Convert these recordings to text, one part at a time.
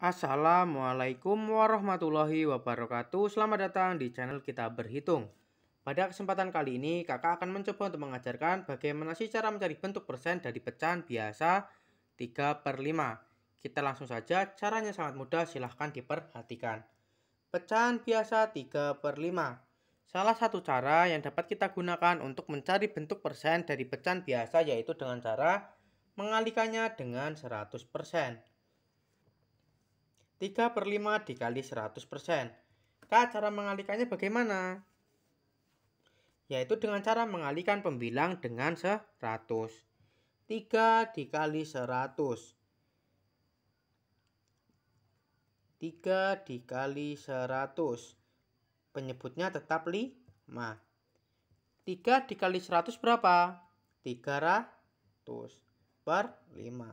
Assalamualaikum warahmatullahi wabarakatuh Selamat datang di channel kita berhitung Pada kesempatan kali ini kakak akan mencoba untuk mengajarkan bagaimana sih cara mencari bentuk persen dari pecahan biasa 3 per 5 Kita langsung saja caranya sangat mudah silahkan diperhatikan Pecahan biasa 3 per 5 Salah satu cara yang dapat kita gunakan untuk mencari bentuk persen dari pecahan biasa yaitu dengan cara mengalikannya dengan 100 persen 3 per 5 dikali 100%. Kak, cara mengalikannya bagaimana? Yaitu dengan cara mengalikan pembilang dengan 100. 3 dikali 100. 3 dikali 100. Penyebutnya tetap 5. 3 dikali 100 berapa? 300 per 5.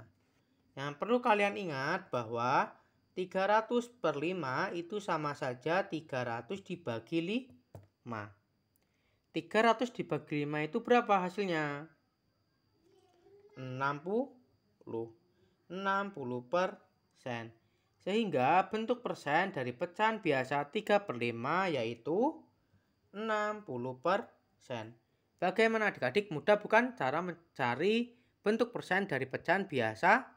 Yang perlu kalian ingat bahwa 300 per 5 itu sama saja 300 dibagi 5. 300 dibagi 5 itu berapa hasilnya? 60. 60 persen. Sehingga bentuk persen dari pecahan biasa 3 per 5 yaitu 60 persen. Bagaimana adik-adik mudah bukan cara mencari bentuk persen dari pecahan biasa